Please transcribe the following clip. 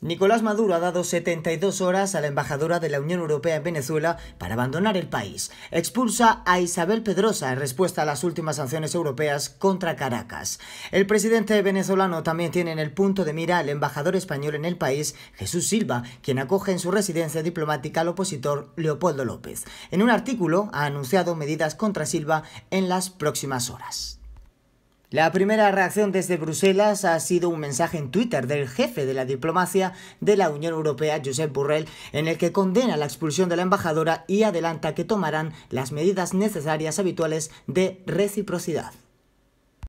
Nicolás Maduro ha dado 72 horas a la embajadora de la Unión Europea en Venezuela para abandonar el país. Expulsa a Isabel Pedrosa en respuesta a las últimas sanciones europeas contra Caracas. El presidente venezolano también tiene en el punto de mira al embajador español en el país, Jesús Silva, quien acoge en su residencia diplomática al opositor Leopoldo López. En un artículo ha anunciado medidas contra Silva en las próximas horas. La primera reacción desde Bruselas ha sido un mensaje en Twitter del jefe de la diplomacia de la Unión Europea, Josep Borrell, en el que condena la expulsión de la embajadora y adelanta que tomarán las medidas necesarias habituales de reciprocidad.